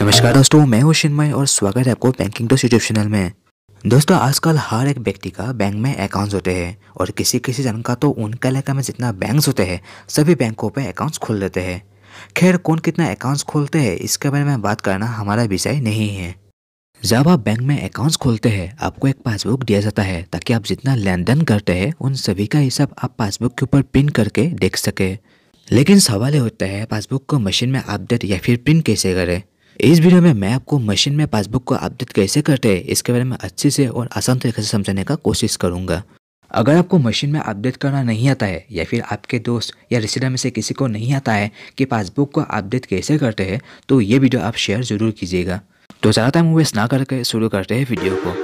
नमस्कार दोस्तों मैं हूं शिन्मय और स्वागत है आपको बैंकिंग दोस्त यूट्यूब चैनल में दोस्तों आजकल हर एक व्यक्ति का बैंक में अकाउंट्स होते हैं और किसी किसी जन का तो उनका इलाका में जितना बैंक्स होते हैं सभी बैंकों पे अकाउंट्स खोल देते हैं खैर कौन कितना अकाउंट्स खोलते हैं इसके बारे में बात करना हमारा विषय नहीं है जब आप बैंक में अकाउंट्स खोलते हैं आपको एक पासबुक दिया जाता है ताकि आप जितना लेन देन करते हैं उन सभी का हिसाब आप पासबुक के ऊपर प्रिंट करके देख सके लेकिन सवाल ये होता है पासबुक को मशीन में अपडेट या फिर प्रिंट कैसे करें इस वीडियो में मैं आपको मशीन में पासबुक को अपडेट कैसे करते हैं इसके बारे में अच्छे से और आसान तरीके से समझाने का कोशिश करूंगा अगर आपको मशीन में अपडेट करना नहीं आता है या फिर आपके दोस्त या रिश्तेदार में से किसी को नहीं आता है कि पासबुक को अपडेट कैसे करते हैं तो ये वीडियो आप शेयर ज़रूर कीजिएगा तो ज़्यादा टाइम वेस्ट ना करके शुरू करते हैं वीडियो को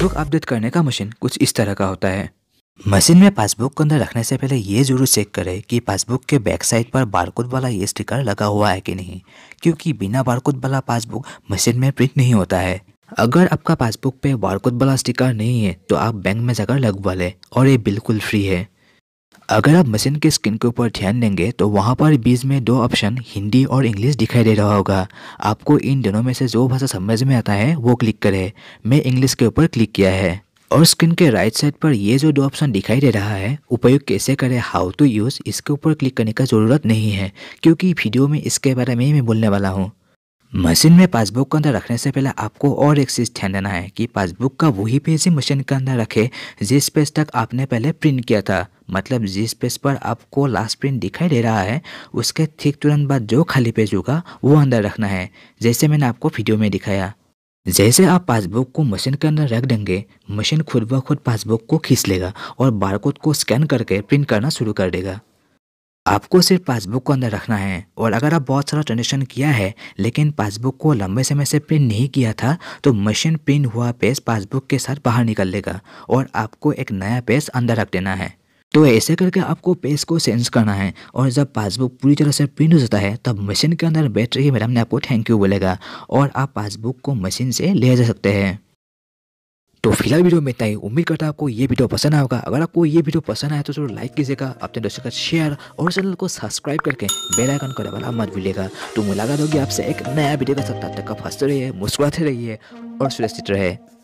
पासबुक अपडेट करने का मशीन कुछ इस तरह का होता है मशीन में पासबुक को अंदर रखने से पहले ये जरूर चेक करें कि पासबुक के बैक साइड पर बारकोड वाला ये स्टिकर लगा हुआ है कि नहीं क्योंकि बिना बारकोड वाला पासबुक मशीन में प्रिंट नहीं होता है अगर आपका पासबुक पे बारकोड वाला स्टिकर नहीं है तो आप बैंक में जाकर लगवा लें और ये बिल्कुल फ्री है अगर आप मशीन के स्क्रीन के ऊपर ध्यान देंगे तो वहाँ पर बीच में दो ऑप्शन हिंदी और इंग्लिश दिखाई दे रहा होगा आपको इन दोनों में से जो भाषा समझ में आता है वो क्लिक करें मैं इंग्लिश के ऊपर क्लिक किया है और स्क्रीन के राइट साइड पर ये जो दो ऑप्शन दिखाई दे रहा है उपयोग कैसे करें हाउ टू यूज़ इसके ऊपर क्लिक करने का ज़रूरत नहीं है क्योंकि वीडियो में इसके बारे में मैं बोलने वाला हूँ मशीन में पासबुक के अंदर रखने से पहले आपको और एक चीज़ ध्यान देना है कि पासबुक का वही पेज ही मशीन के अंदर रखे जिस पेज तक आपने पहले प्रिंट किया था मतलब जिस पेज पर आपको लास्ट प्रिंट दिखाई दे रहा है उसके ठीक तुरंत बाद जो खाली पेज होगा वो अंदर रखना है जैसे मैंने आपको वीडियो में दिखाया जैसे आप पासबुक को मशीन के अंदर रख देंगे मशीन खुद ब खुद पासबुक को खींच लेगा और बारकोड को स्कैन करके प्रिंट करना शुरू कर देगा आपको सिर्फ पासबुक को अंदर रखना है और अगर आप बहुत सारा ट्रांजेक्शन किया है लेकिन पासबुक को लंबे समय से प्रिंट नहीं किया था तो मशीन प्रिंट हुआ पेज पासबुक के साथ बाहर निकल लेगा और आपको एक नया पेज अंदर रख देना है तो ऐसे करके आपको पेज को चेंज करना है और जब पासबुक पूरी तरह से प्रिंट हो जाता है तब मशीन के अंदर बैठ रही मैडम ने आपको थैंक यू बोलेगा और आप पासबुक को मशीन से ले जा सकते हैं तो फिलहाल वीडियो में इतना ही उम्मीद करता हूँ आपको ये वीडियो पसंद आएगा अगर आपको ये वीडियो पसंद आया तो जरूर लाइक कीजिएगा अपने दोस्तों का शेयर और चैनल को सब्सक्राइब करके बेल आइकन को दबाना मत भूलिएगा तो मुलाकात होगी आपसे एक नया वीडियो का साथ तक का फंसते रहिए मुस्कुराते रहिए और सुरक्षित रहे